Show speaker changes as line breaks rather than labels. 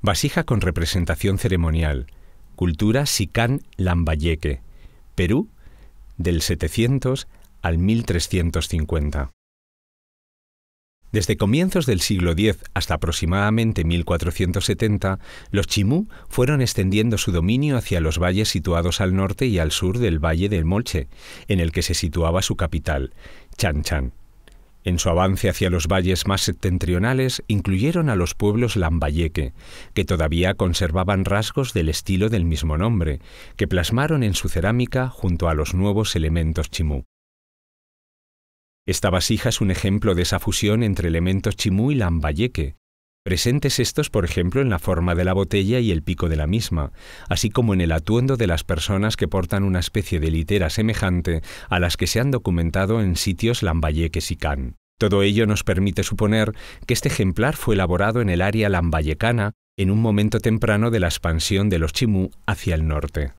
Vasija con representación ceremonial. Cultura Sicán Lambayeque. Perú, del 700 al 1350. Desde comienzos del siglo X hasta aproximadamente 1470, los Chimú fueron extendiendo su dominio hacia los valles situados al norte y al sur del valle del Molche, en el que se situaba su capital, Chan Chan. En su avance hacia los valles más septentrionales incluyeron a los pueblos lambayeque, que todavía conservaban rasgos del estilo del mismo nombre, que plasmaron en su cerámica junto a los nuevos elementos chimú. Esta vasija es un ejemplo de esa fusión entre elementos chimú y lambayeque, presentes estos, por ejemplo, en la forma de la botella y el pico de la misma, así como en el atuendo de las personas que portan una especie de litera semejante a las que se han documentado en sitios lambayeques y can. Todo ello nos permite suponer que este ejemplar fue elaborado en el área lambayecana en un momento temprano de la expansión de los chimú
hacia el norte.